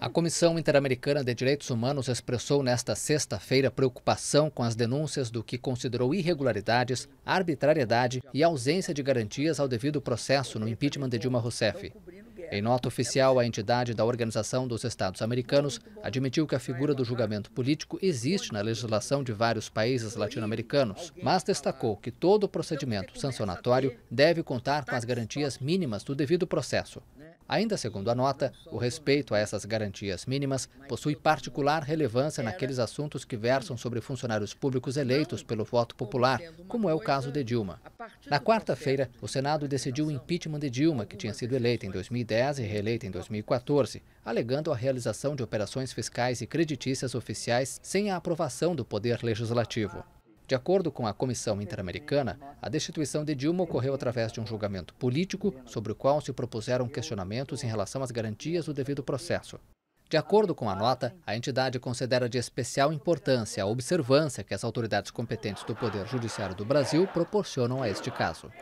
A Comissão Interamericana de Direitos Humanos expressou nesta sexta-feira preocupação com as denúncias do que considerou irregularidades, arbitrariedade e ausência de garantias ao devido processo no impeachment de Dilma Rousseff. Em nota oficial, a entidade da Organização dos Estados Americanos admitiu que a figura do julgamento político existe na legislação de vários países latino-americanos, mas destacou que todo procedimento sancionatório deve contar com as garantias mínimas do devido processo. Ainda segundo a nota, o respeito a essas garantias mínimas possui particular relevância naqueles assuntos que versam sobre funcionários públicos eleitos pelo voto popular, como é o caso de Dilma. Na quarta-feira, o Senado decidiu o impeachment de Dilma, que tinha sido eleita em 2010 e reeleita em 2014, alegando a realização de operações fiscais e creditícias oficiais sem a aprovação do Poder Legislativo. De acordo com a Comissão Interamericana, a destituição de Dilma ocorreu através de um julgamento político sobre o qual se propuseram questionamentos em relação às garantias do devido processo. De acordo com a nota, a entidade considera de especial importância a observância que as autoridades competentes do Poder Judiciário do Brasil proporcionam a este caso.